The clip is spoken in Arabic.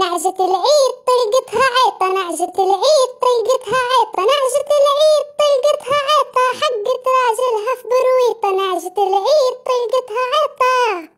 نعجة العيد طلقتها عيطة نعجة العيد طلقتها عيطة نعجة العيد طلقتها عيطة حقت راجلها في برويطة نعجة العيد طلقتها عيطة